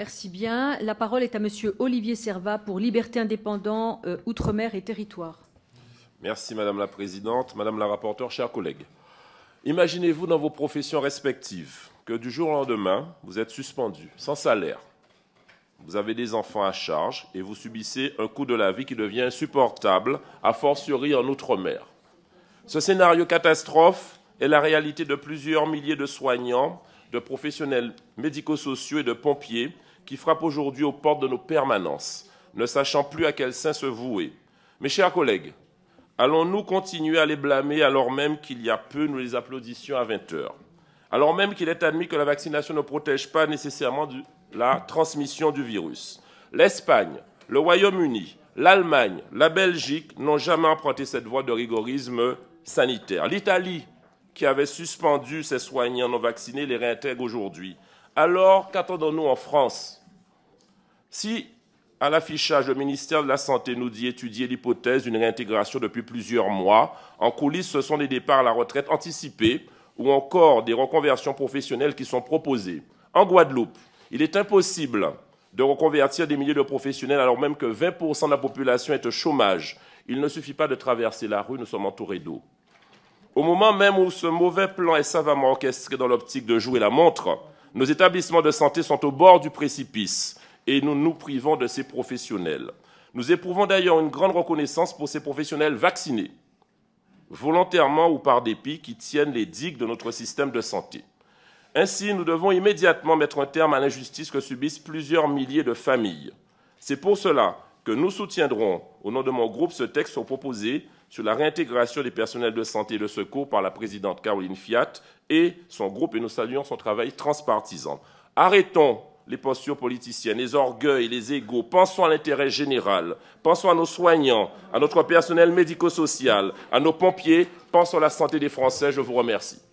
Merci bien. La parole est à Monsieur Olivier Servat pour Liberté indépendant, euh, Outre-mer et territoire. Merci Madame la Présidente, Madame la Rapporteure, chers collègues. Imaginez-vous dans vos professions respectives que du jour au lendemain, vous êtes suspendu, sans salaire. Vous avez des enfants à charge et vous subissez un coût de la vie qui devient insupportable, a fortiori en Outre-mer. Ce scénario catastrophe est la réalité de plusieurs milliers de soignants, de professionnels médico-sociaux et de pompiers qui frappe aujourd'hui aux portes de nos permanences, ne sachant plus à quel sein se vouer. Mes chers collègues, allons-nous continuer à les blâmer alors même qu'il y a peu nous les applaudissions à 20 heures alors même qu'il est admis que la vaccination ne protège pas nécessairement la transmission du virus. L'Espagne, le Royaume-Uni, l'Allemagne, la Belgique n'ont jamais emprunté cette voie de rigorisme sanitaire. L'Italie, qui avait suspendu ses soignants non vaccinés, les réintègre aujourd'hui. Alors, qu'attendons-nous en France Si, à l'affichage, le ministère de la Santé nous dit étudier l'hypothèse d'une réintégration depuis plusieurs mois, en coulisses, ce sont des départs à la retraite anticipés ou encore des reconversions professionnelles qui sont proposées. En Guadeloupe, il est impossible de reconvertir des milliers de professionnels alors même que 20% de la population est au chômage. Il ne suffit pas de traverser la rue, nous sommes entourés d'eau. Au moment même où ce mauvais plan est savamment orchestré dans l'optique de jouer la montre, nos établissements de santé sont au bord du précipice et nous nous privons de ces professionnels. Nous éprouvons d'ailleurs une grande reconnaissance pour ces professionnels vaccinés, volontairement ou par dépit, qui tiennent les digues de notre système de santé. Ainsi, nous devons immédiatement mettre un terme à l'injustice que subissent plusieurs milliers de familles. C'est pour cela que nous soutiendrons au nom de mon groupe ce texte proposé sur la réintégration des personnels de santé et de secours par la présidente Caroline Fiat et son groupe, et nous saluons son travail transpartisan. Arrêtons les postures politiciennes, les orgueils, les égaux. Pensons à l'intérêt général. Pensons à nos soignants, à notre personnel médico-social, à nos pompiers. Pensons à la santé des Français. Je vous remercie.